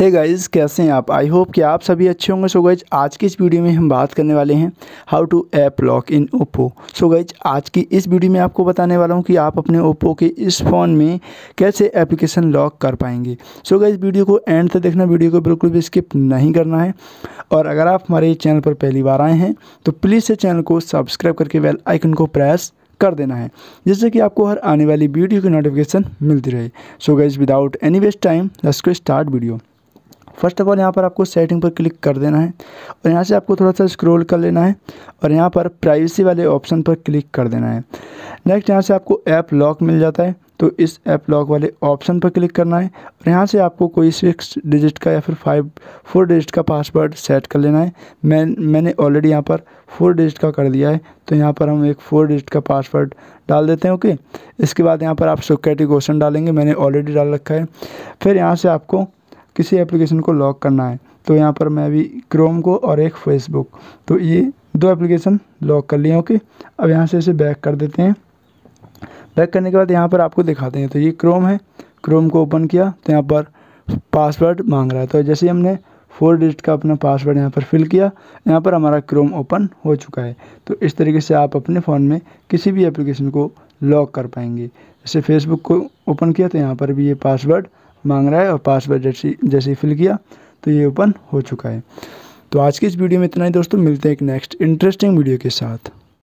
hey guys कैसे हैं आप आई होप कि आप सभी अच्छे होंगे सो गाइज आज की इस वीडियो में हम बात करने वाले हैं how to app lock in Oppo so guys आज की इस वीडियो में आपको बताने वाला हूं कि आप अपने ओप्पो के इस फ़ोन में कैसे एप्लीकेशन लॉक कर पाएंगे सो गाइज वीडियो को एंड तक देखना वीडियो को बिल्कुल भी स्किप नहीं करना है और अगर आप हमारे चैनल पर पहली बार आए हैं तो प्लीज़ इस चैनल को सब्सक्राइब करके बेल आइकन को प्रेस कर देना है जिससे कि आपको हर आने वाली वीडियो की नोटिफिकेशन मिलती रहे so guys without any waste time let's को start video first of all यहाँ पर आपको सेटिंग पर क्लिक कर देना है और यहाँ से आपको थोड़ा सा स्क्रॉल कर लेना है और यहाँ पर प्राइवेसी वाले ऑप्शन पर क्लिक कर देना है नेक्स्ट यहाँ से आपको ऐप लॉक मिल जाता है तो इस ऐप लॉक वाले ऑप्शन पर क्लिक करना है और यहाँ से आपको कोई सिक्स डिजिट का या फिर फाइव फोर डिजिट का पासवर्ड सेट कर लेना है मैं मैंने ऑलरेडी यहाँ पर फोर डिजिट का कर दिया है तो यहाँ पर हम एक फोर डिजिट का पासवर्ड डाल देते हैं ओके इसके बाद यहाँ पर आप सुकैटी क्वेश्चन डालेंगे मैंने ऑलरेडी डाल रखा है फिर यहाँ से आपको किसी एप्लीकेशन को लॉक करना है तो यहाँ पर मैं अभी क्रोम को और एक फेसबुक तो ये दो एप्लीकेशन लॉक कर लिए ओके अब यहाँ से इसे बैक कर देते हैं बैक करने के बाद यहाँ पर आपको दिखाते हैं तो ये क्रोम है क्रोम को ओपन किया तो यहाँ पर पासवर्ड मांग रहा है तो जैसे हमने फोर डिजिट का अपना पासवर्ड यहाँ पर फिल किया यहाँ पर हमारा क्रोम ओपन हो चुका है तो इस तरीके से आप अपने फ़ोन में किसी भी एप्लीकेशन को लॉक कर पाएंगे जैसे फेसबुक को ओपन किया तो यहाँ पर भी ये पासवर्ड मांग रहा है और पासवर्ड जैसे जैसे फिल किया तो ये ओपन हो चुका है तो आज की इस वीडियो में इतना ही दोस्तों मिलते हैं एक नेक्स्ट इंटरेस्टिंग वीडियो के साथ